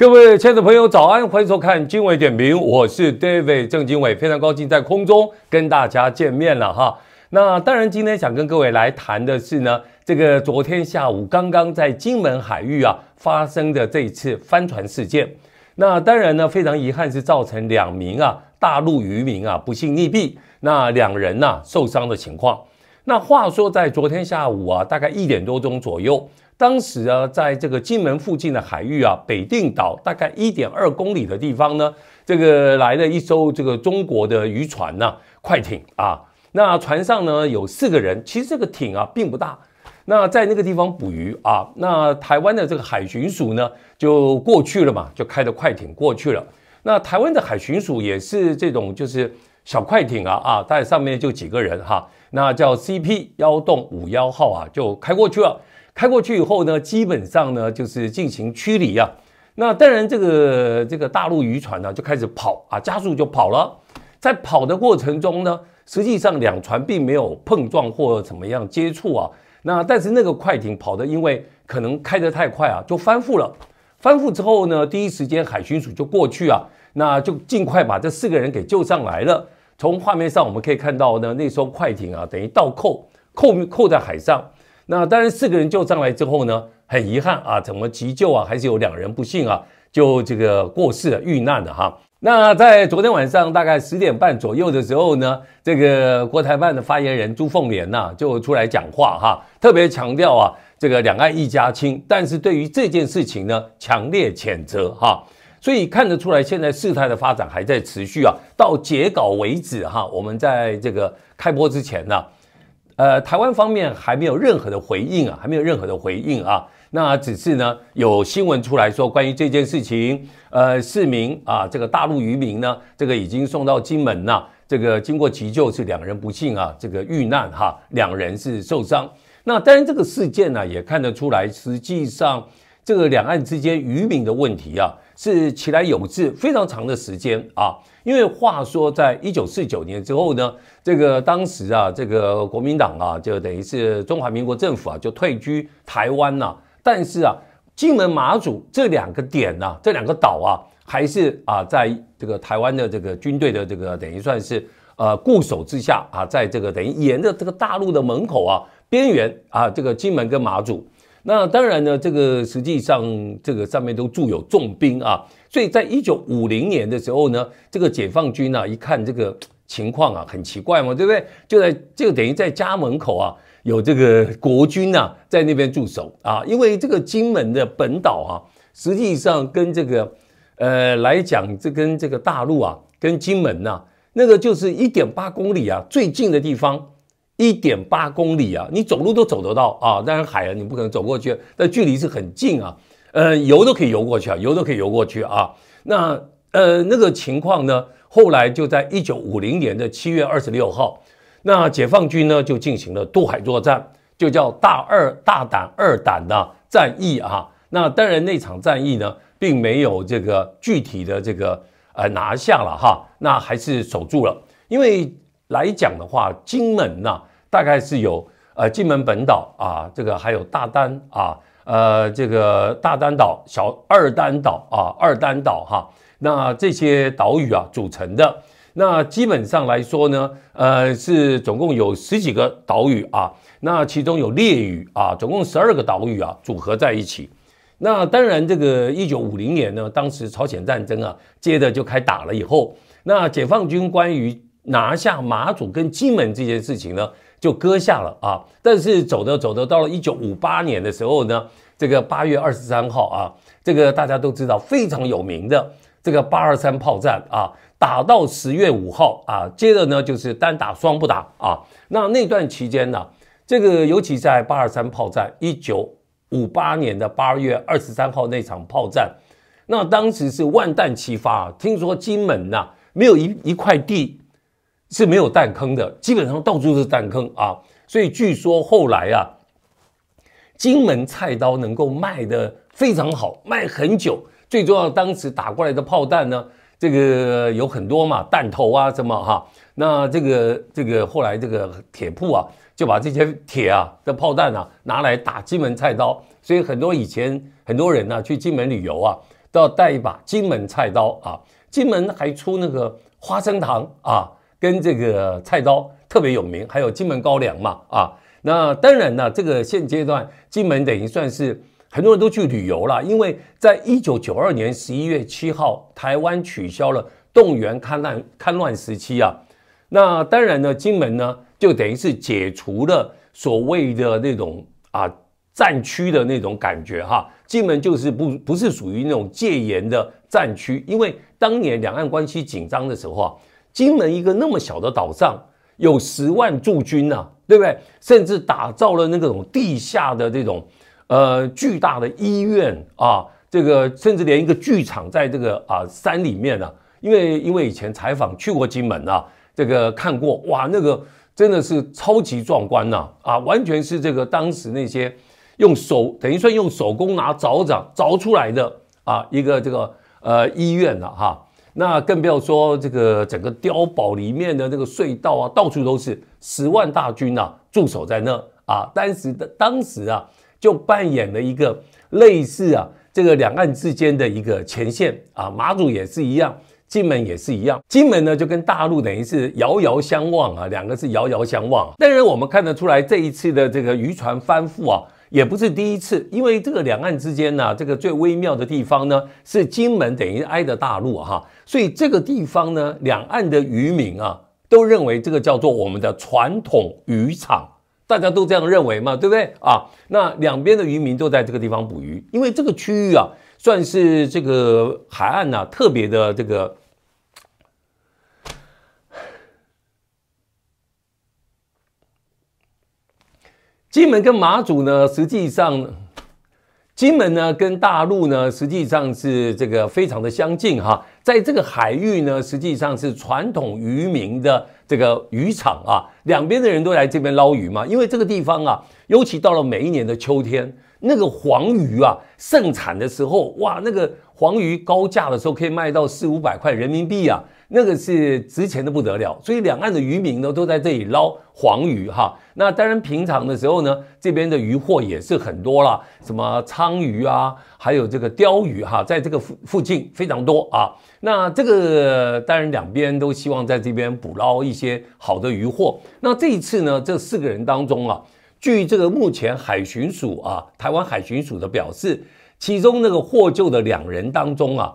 各位亲爱的朋友，早安！欢迎收看经纬点评，我是 David 郑经纬，非常高兴在空中跟大家见面了哈。那当然，今天想跟各位来谈的是呢，这个昨天下午刚刚在金门海域啊发生的这一次帆船事件。那当然呢，非常遗憾是造成两名啊大陆渔民啊不幸溺毙，那两人呢受伤的情况。那话说在昨天下午啊，大概一点多钟左右。当时啊，在这个金门附近的海域啊，北定岛大概一点二公里的地方呢，这个来了一艘这个中国的渔船呢，快艇啊。那船上呢有四个人，其实这个艇啊并不大。那在那个地方捕鱼啊，那台湾的这个海巡署呢就过去了嘛，就开的快艇过去了。那台湾的海巡署也是这种就是小快艇啊啊，但上面就几个人哈，那叫 CP 幺洞五幺号啊，就开过去了。开过去以后呢，基本上呢就是进行驱离啊。那当然，这个这个大陆渔船呢就开始跑啊，加速就跑了。在跑的过程中呢，实际上两船并没有碰撞或怎么样接触啊。那但是那个快艇跑的，因为可能开的太快啊，就翻覆了。翻覆之后呢，第一时间海巡署就过去啊，那就尽快把这四个人给救上来了。从画面上我们可以看到呢，那艘快艇啊等于倒扣扣扣在海上。那当然，四个人救上来之后呢，很遗憾啊，怎么急救啊，还是有两人不幸啊，就这个过世遇难了哈。那在昨天晚上大概十点半左右的时候呢，这个国台办的发言人朱凤莲呐就出来讲话哈，特别强调啊，这个两岸一家亲，但是对于这件事情呢，强烈谴责哈。所以看得出来，现在事态的发展还在持续啊，到截稿为止哈。我们在这个开播之前呢。呃，台湾方面还没有任何的回应啊，还没有任何的回应啊。那只是呢，有新闻出来说，关于这件事情，呃，市民啊，这个大陆渔民呢，这个已经送到金门呐，这个经过急救是两人不幸啊，这个遇难哈，两人是受伤。那当然这个事件呢，也看得出来，实际上这个两岸之间渔民的问题啊。是起来有志非常长的时间啊，因为话说在一九四九年之后呢，这个当时啊，这个国民党啊，就等于是中华民国政府啊，就退居台湾了。但是啊，金门、马祖这两个点呢，这两个岛啊，还是啊，在这个台湾的这个军队的这个等于算是呃固守之下啊，在这个等于沿着这个大陆的门口啊边缘啊，这个金门跟马祖。那当然呢，这个实际上这个上面都驻有重兵啊，所以在一九五零年的时候呢，这个解放军呢一看这个情况啊，很奇怪嘛，对不对？就在就等于在家门口啊，有这个国军啊在那边驻守啊，因为这个金门的本岛啊，实际上跟这个呃来讲，这跟这个大陆啊，跟金门呐，那个就是一点八公里啊，最近的地方。一点八公里啊，你走路都走得到啊。当然，海啊，你不可能走过去，但距离是很近啊。呃，游都可以游过去啊，游都可以游过去啊。那呃，那个情况呢，后来就在一九五零年的七月二十六号，那解放军呢就进行了渡海作战，就叫大二大胆二胆的战役啊。那当然，那场战役呢，并没有这个具体的这个呃拿下了哈，那还是守住了。因为来讲的话，金门呐。大概是有呃金门本岛啊，这个还有大丹啊，呃这个大丹岛、小二丹岛啊、二丹岛哈，那这些岛屿啊组成的。那基本上来说呢，呃是总共有十几个岛屿啊，那其中有列屿啊，总共十二个岛屿啊组合在一起。那当然，这个一九五零年呢，当时朝鲜战争啊，接着就开打了以后，那解放军关于拿下马祖跟金门这件事情呢。就搁下了啊，但是走着走着，到了一九五八年的时候呢，这个八月二十三号啊，这个大家都知道非常有名的这个八二三炮战啊，打到十月五号啊，接着呢就是单打双不打啊。那那段期间呢，这个尤其在八二三炮战一九五八年的八月二十三号那场炮战，那当时是万弹齐发啊，听说金门呐没有一一块地。是没有弹坑的，基本上到处是弹坑啊。所以据说后来啊，金门菜刀能够卖的非常好，卖很久。最重要，当时打过来的炮弹呢，这个有很多嘛，弹头啊什么哈。那这个这个后来这个铁铺啊，就把这些铁啊的炮弹啊拿来打金门菜刀。所以很多以前很多人呢去金门旅游啊，都要带一把金门菜刀啊。金门还出那个花生糖啊。跟这个菜刀特别有名，还有金门高粱嘛啊，那当然呢，这个现阶段金门等于算是很多人都去旅游了，因为在一九九二年十一月七号，台湾取消了动员戡乱戡乱时期啊，那当然呢，金门呢就等于是解除了所谓的那种啊战区的那种感觉哈，金门就是不不是属于那种戒严的战区，因为当年两岸关系紧张的时候啊。金门一个那么小的岛上，有十万驻军呢，对不对？甚至打造了那种地下的这种，呃，巨大的医院啊，这个甚至连一个剧场在这个啊山里面呢。因为因为以前采访去过金门啊，这个看过，哇，那个真的是超级壮观呐！啊，完全是这个当时那些用手等于说用手工拿凿子凿出来的啊，一个这个呃医院的哈。那更不要说这个整个碉堡里面的那个隧道啊，到处都是十万大军啊驻守在那啊。当时的当时啊，就扮演了一个类似啊这个两岸之间的一个前线啊。马祖也是一样，金门也是一样。金门呢就跟大陆等于是遥遥相望啊，两个是遥遥相望。但是我们看得出来，这一次的这个渔船翻覆啊。也不是第一次，因为这个两岸之间呢，这个最微妙的地方呢，是金门等于挨着大陆哈，所以这个地方呢，两岸的渔民啊，都认为这个叫做我们的传统渔场，大家都这样认为嘛，对不对啊？那两边的渔民都在这个地方捕鱼，因为这个区域啊，算是这个海岸呢，特别的这个。金门跟马祖呢，实际上，金门呢跟大陆呢实际上是这个非常的相近哈，在这个海域呢实际上是传统渔民的这个渔场啊，两边的人都来这边捞鱼嘛，因为这个地方啊，尤其到了每一年的秋天，那个黄鱼啊盛产的时候，哇，那个黄鱼高价的时候可以卖到四五百块人民币啊。那个是值钱的不得了，所以两岸的渔民呢都在这里捞黄鱼哈。那当然平常的时候呢，这边的渔获也是很多了，什么鲳鱼啊，还有这个鲷鱼哈，在这个附附近非常多啊。那这个当然两边都希望在这边捕捞一些好的渔获。那这一次呢，这四个人当中啊，据这个目前海巡署啊，台湾海巡署的表示，其中那个获救的两人当中啊。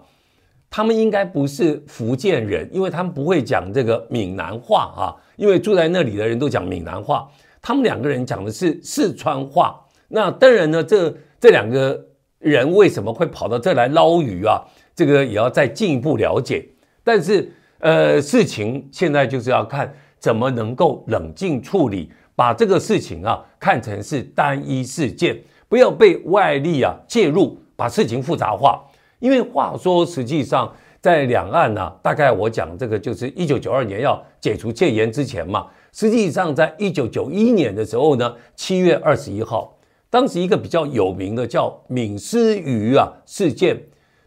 他们应该不是福建人，因为他们不会讲这个闽南话啊。因为住在那里的人都讲闽南话，他们两个人讲的是四川话。那当然呢，这这两个人为什么会跑到这来捞鱼啊？这个也要再进一步了解。但是，呃，事情现在就是要看怎么能够冷静处理，把这个事情啊看成是单一事件，不要被外力啊介入，把事情复杂化。因为话说，实际上在两岸呢，大概我讲这个就是一九九二年要解除戒严之前嘛。实际上，在一九九一年的时候呢，七月二十一号，当时一个比较有名的叫闽狮渔啊事件，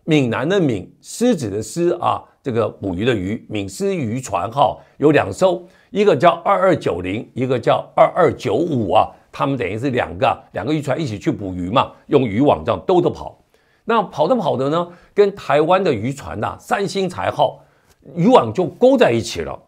闽南的闽，狮子的狮啊，这个捕鱼的鱼，闽狮渔船号有两艘，一个叫二二九零，一个叫二二九五啊，他们等于是两个两个渔船一起去捕鱼嘛，用渔网这样兜着跑。那跑着跑着呢，跟台湾的渔船呐“三星财号”渔网就勾在一起了，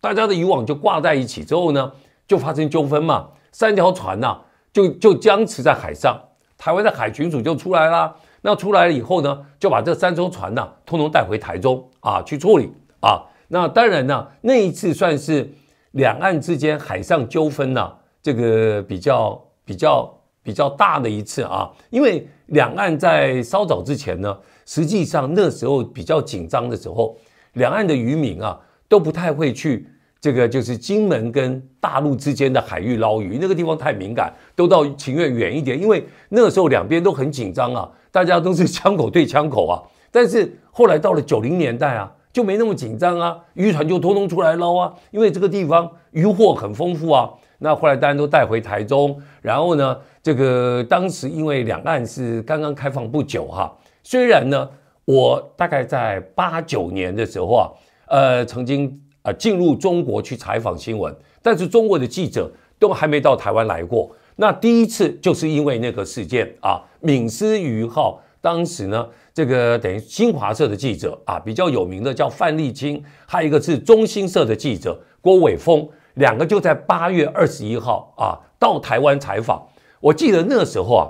大家的渔网就挂在一起之后呢，就发生纠纷嘛。三条船呐，就就僵持在海上，台湾的海巡署就出来啦。那出来了以后呢，就把这三艘船呐，通通带回台中啊去处理啊。那当然呢，那一次算是两岸之间海上纠纷呐，这个比较比较比较大的一次啊，因为。两岸在稍早之前呢，实际上那时候比较紧张的时候，两岸的渔民啊都不太会去这个就是金门跟大陆之间的海域捞鱼，那个地方太敏感，都到情愿远一点，因为那个时候两边都很紧张啊，大家都是枪口对枪口啊。但是后来到了九零年代啊，就没那么紧张啊，渔船就通通出来捞啊，因为这个地方渔获很丰富啊。那后来大家都带回台中，然后呢，这个当时因为两岸是刚刚开放不久哈，虽然呢，我大概在八九年的时候啊，呃，曾经啊进入中国去采访新闻，但是中国的记者都还没到台湾来过。那第一次就是因为那个事件啊，闽思渔号当时呢，这个等于新华社的记者啊比较有名的叫范立青，还有一个是中新社的记者郭伟峰。两个就在八月二十一号啊，到台湾采访。我记得那时候啊，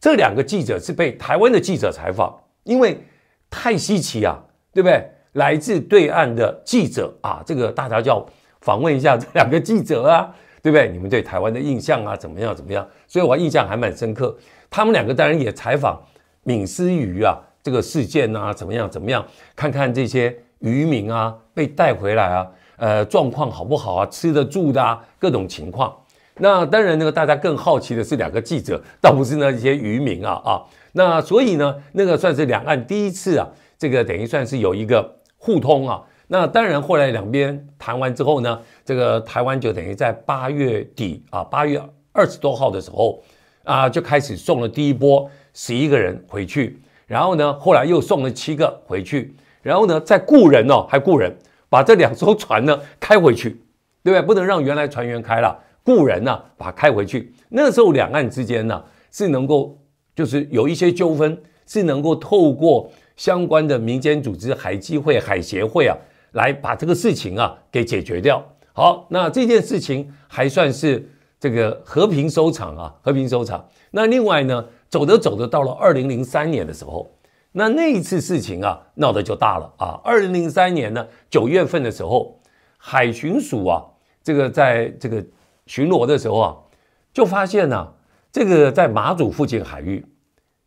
这两个记者是被台湾的记者采访，因为太稀奇啊，对不对？来自对岸的记者啊，这个大家就要访问一下这两个记者啊，对不对？你们对台湾的印象啊，怎么样？怎么样？所以我印象还蛮深刻。他们两个当然也采访闽思鱼啊，这个事件啊，怎么样？怎么样？看看这些渔民啊，被带回来啊。呃，状况好不好啊？吃得住的啊，各种情况。那当然，那个大家更好奇的是两个记者，倒不是那些渔民啊啊。那所以呢，那个算是两岸第一次啊，这个等于算是有一个互通啊。那当然，后来两边谈完之后呢，这个台湾就等于在八月底啊，八月二十多号的时候啊，就开始送了第一波十一个人回去，然后呢，后来又送了七个回去，然后呢，再雇人哦，还雇人。把这两艘船呢开回去，对不对？不能让原来船员开了，雇人呢把它开回去。那时候两岸之间呢是能够，就是有一些纠纷，是能够透过相关的民间组织，海基会、海协会啊，来把这个事情啊给解决掉。好，那这件事情还算是这个和平收场啊，和平收场。那另外呢，走着走着，到了二零零三年的时候。那那一次事情啊，闹得就大了啊！二零零三年呢，九月份的时候，海巡署啊，这个在这个巡逻的时候啊，就发现呢，这个在马祖附近海域，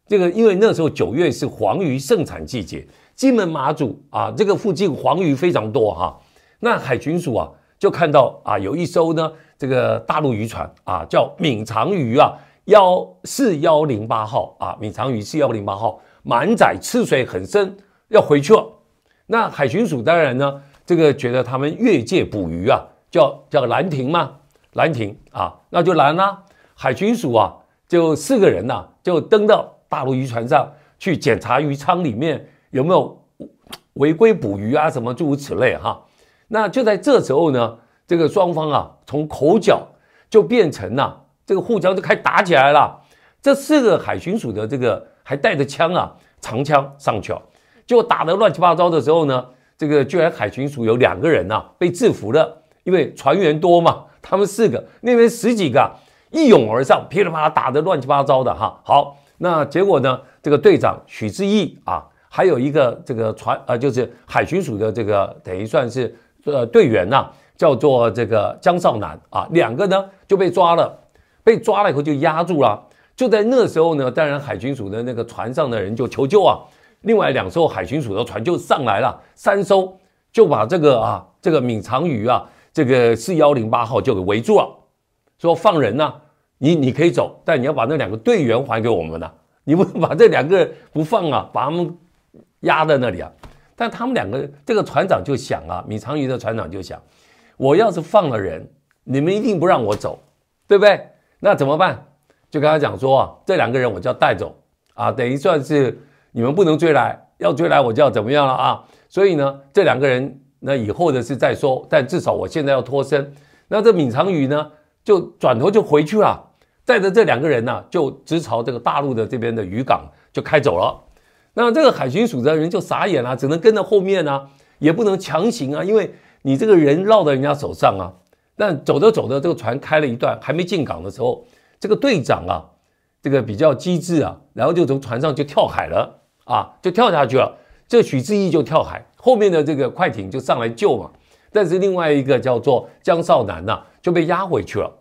这个因为那时候九月是黄鱼盛产季节，金门马祖啊，这个附近黄鱼非常多哈。那海巡署啊，就看到啊，有一艘呢，这个大陆渔船啊，叫闽长鱼啊幺四幺零八号啊，闽长鱼四幺零八号。满载，赤水很深，要回去了。那海巡署当然呢，这个觉得他们越界捕鱼啊，叫叫拦停嘛，拦停啊，那就拦了。海巡署啊，就四个人呐，就登到大陆渔船上去检查渔舱里面有没有违规捕鱼啊，什么诸如此类哈。那就在这时候呢，这个双方啊，从口角就变成了这个互相就开打起来了。这四个海巡署的这个。还带着枪啊，长枪上去桥，就打得乱七八糟的时候呢，这个居然海巡署有两个人啊、被制服了，因为船员多嘛，他们四个那边十几个一涌而上，噼里啪啦打得乱七八糟的哈。好，那结果呢，这个队长许志毅啊，还有一个这个船呃，就是海巡署的这个等于算是呃队员呐，叫做这个江少南啊，两个呢就被抓了，被抓了以后就压住了。就在那时候呢，当然海巡署的那个船上的人就求救啊，另外两艘海巡署的船就上来了，三艘就把这个啊这个闵长鱼啊这个四幺零八号就给围住了，说放人呐，你你可以走，但你要把那两个队员还给我们呐，你不能把这两个不放啊，把他们压在那里啊。但他们两个这个船长就想啊，闵长鱼的船长就想，我要是放了人，你们一定不让我走，对不对？那怎么办？就跟他讲说啊，这两个人我就要带走，啊，等于算是你们不能追来，要追来我就要怎么样了啊？所以呢，这两个人那以后的事再说，但至少我现在要脱身。那这闵长宇呢，就转头就回去了，带着这两个人呢，就直朝这个大陆的这边的渔港就开走了。那这个海巡署的人就傻眼了，只能跟着后面啊，也不能强行啊，因为你这个人绕在人家手上啊。那走着走着，这个船开了一段，还没进港的时候。这个队长啊，这个比较机智啊，然后就从船上就跳海了啊，就跳下去了。这许志毅就跳海，后面的这个快艇就上来救嘛。但是另外一个叫做江少南呐，就被押回去了。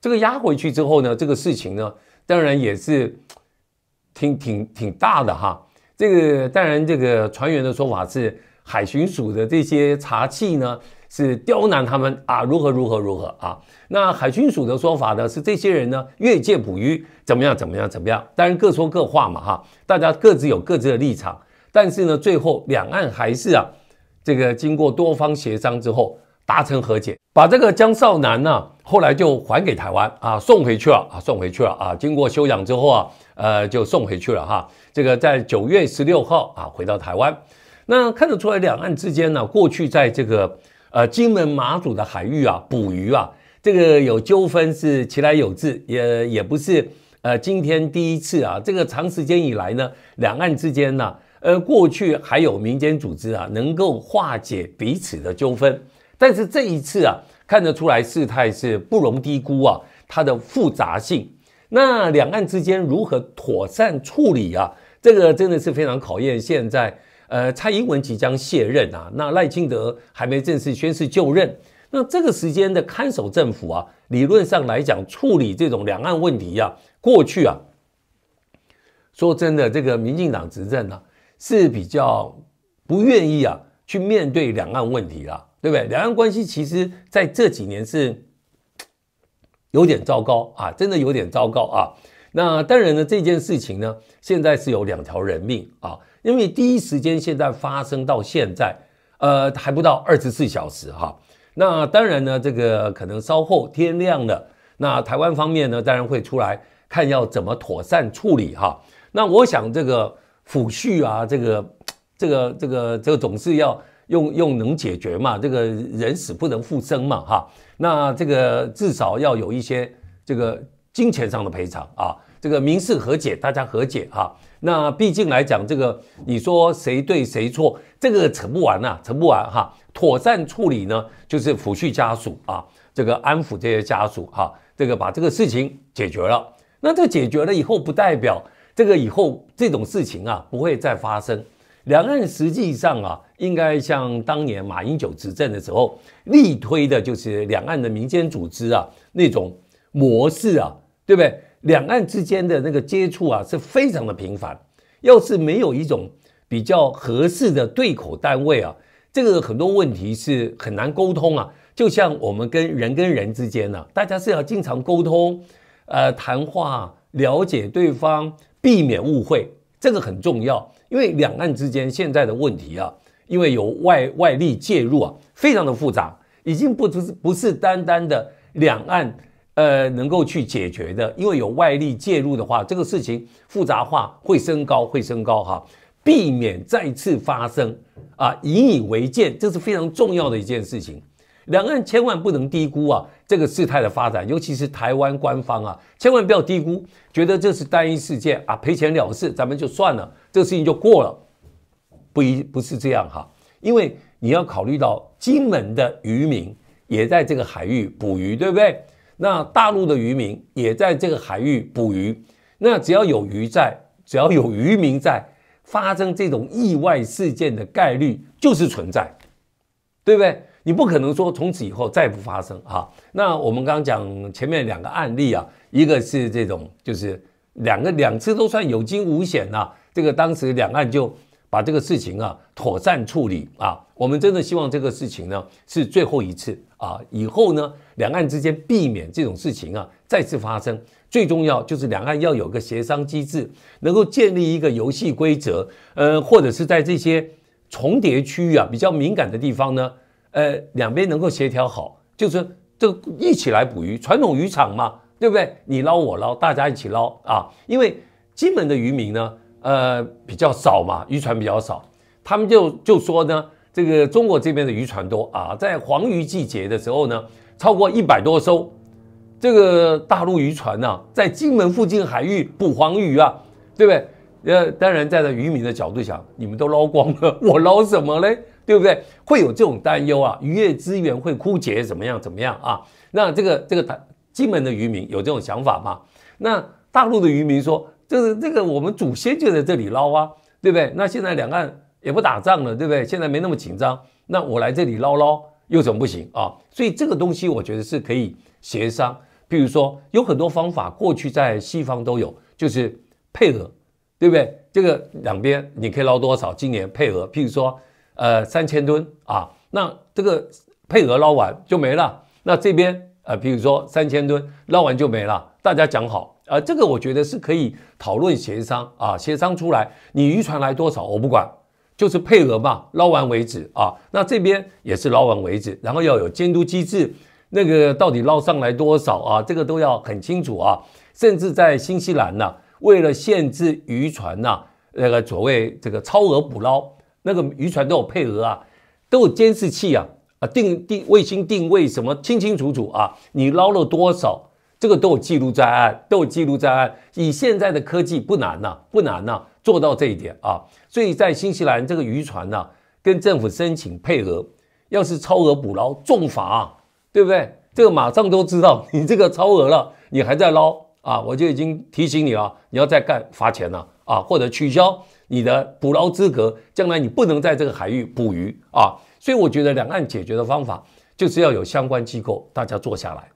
这个押回去之后呢，这个事情呢，当然也是 挺挺挺大的哈。这个当然，这个船员的说法是海巡署的这些查气呢。是刁难他们啊，如何如何如何啊？那海军署的说法呢，是这些人呢越界捕鱼，怎么样怎么样怎么样？当然各说各话嘛哈，大家各自有各自的立场。但是呢，最后两岸还是啊，这个经过多方协商之后达成和解，把这个江少南呢，后来就还给台湾啊，送回去了啊，送回去了啊。经过休养之后啊，呃，就送回去了哈。这个在九月十六号啊，回到台湾。那看得出来，两岸之间呢，过去在这个。呃，金门马祖的海域啊，捕鱼啊，这个有纠纷是其来有自，也也不是呃今天第一次啊。这个长时间以来呢，两岸之间呢，呃，过去还有民间组织啊，能够化解彼此的纠纷。但是这一次啊，看得出来事态是不容低估啊，它的复杂性。那两岸之间如何妥善处理啊，这个真的是非常考验现在。呃，蔡英文即将卸任啊，那赖清德还没正式宣誓就任，那这个时间的看守政府啊，理论上来讲处理这种两岸问题啊，过去啊，说真的，这个民进党执政呢是比较不愿意啊去面对两岸问题啦，对不对？两岸关系其实在这几年是有点糟糕啊，真的有点糟糕啊。那当然呢，这件事情呢，现在是有两条人命啊。因为第一时间现在发生到现在，呃，还不到二十四小时哈。那当然呢，这个可能稍后天亮了，那台湾方面呢，当然会出来看要怎么妥善处理哈。那我想这个抚恤啊，这个这个这个这个总是要用用能解决嘛，这个人死不能复生嘛哈。那这个至少要有一些这个金钱上的赔偿啊，这个民事和解，大家和解哈。那毕竟来讲，这个你说谁对谁错，这个扯不完呐，扯不完哈。妥善处理呢，就是抚恤家属啊，这个安抚这些家属哈，这个把这个事情解决了。那这解决了以后，不代表这个以后这种事情啊不会再发生。两岸实际上啊，应该像当年马英九执政的时候力推的就是两岸的民间组织啊那种模式啊，对不对？两岸之间的那个接触啊，是非常的频繁。要是没有一种比较合适的对口单位啊，这个很多问题是很难沟通啊。就像我们跟人跟人之间呢，大家是要经常沟通，呃，谈话，了解对方，避免误会，这个很重要。因为两岸之间现在的问题啊，因为有外外力介入啊，非常的复杂，已经不是不是单单的两岸。呃，能够去解决的，因为有外力介入的话，这个事情复杂化会升高，会升高哈，避免再次发生啊，引以为戒，这是非常重要的一件事情。两岸千万不能低估啊，这个事态的发展，尤其是台湾官方啊，千万不要低估，觉得这是单一事件啊，赔钱了事，咱们就算了，这个事情就过了，不一不是这样哈，因为你要考虑到金门的渔民也在这个海域捕鱼，对不对？那大陆的渔民也在这个海域捕鱼，那只要有鱼在，只要有渔民在，发生这种意外事件的概率就是存在，对不对？你不可能说从此以后再不发生啊。那我们刚刚讲前面两个案例啊，一个是这种就是两个两次都算有惊无险呐，这个当时两岸就把这个事情啊妥善处理啊。我们真的希望这个事情呢是最后一次。啊，以后呢，两岸之间避免这种事情啊再次发生，最重要就是两岸要有个协商机制，能够建立一个游戏规则，呃，或者是在这些重叠区域啊比较敏感的地方呢，呃，两边能够协调好，就是这一起来捕鱼，传统渔场嘛，对不对？你捞我捞，大家一起捞啊，因为金门的渔民呢，呃，比较少嘛，渔船比较少，他们就就说呢。这个中国这边的渔船多啊，在黄鱼季节的时候呢，超过一百多艘，这个大陆渔船呢，在金门附近海域捕黄鱼啊，对不对？呃，当然，站在渔民的角度想，你们都捞光了，我捞什么嘞？对不对？会有这种担忧啊？渔业资源会枯竭，怎么样，怎么样啊？那这个这个金门的渔民有这种想法吗？那大陆的渔民说，这是这个我们祖先就在这里捞啊，对不对？那现在两岸。也不打仗了，对不对？现在没那么紧张，那我来这里捞捞又怎么不行啊？所以这个东西我觉得是可以协商。比如说有很多方法，过去在西方都有，就是配额，对不对？这个两边你可以捞多少，今年配额，譬如说呃三千吨啊，那这个配额捞完就没了。那这边呃，譬如说三千吨捞完就没了，大家讲好啊，这个我觉得是可以讨论协商啊，协商出来你渔船来多少我不管。就是配额嘛，捞完为止啊。那这边也是捞完为止，然后要有监督机制。那个到底捞上来多少啊？这个都要很清楚啊。甚至在新西兰呢，为了限制渔船呐，那个所谓这个超额捕捞，那个渔船都有配额啊，都有监视器啊，啊，定定卫星定位什么清清楚楚啊。你捞了多少，这个都有记录在案，都有记录在案。以现在的科技，不难呐，不难呐。做到这一点啊，所以在新西兰这个渔船呢，跟政府申请配额，要是超额捕捞重罚，啊，对不对？这个马上都知道，你这个超额了，你还在捞啊，我就已经提醒你了，你要再干罚钱了啊，或者取消你的捕捞资格，将来你不能在这个海域捕鱼啊。所以我觉得两岸解决的方法，就是要有相关机构大家坐下来，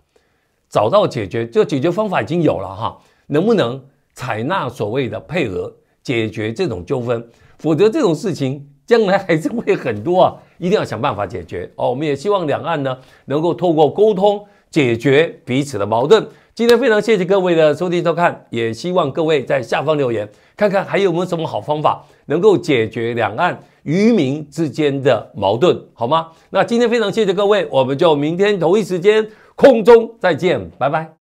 找到解决，就解决方法已经有了哈，能不能采纳所谓的配额？解决这种纠纷，否则这种事情将来还是会很多啊！一定要想办法解决哦。我们也希望两岸呢能够透过沟通解决彼此的矛盾。今天非常谢谢各位的收听收看，也希望各位在下方留言，看看还有没有什么好方法能够解决两岸渔民之间的矛盾，好吗？那今天非常谢谢各位，我们就明天同一时间空中再见，拜拜。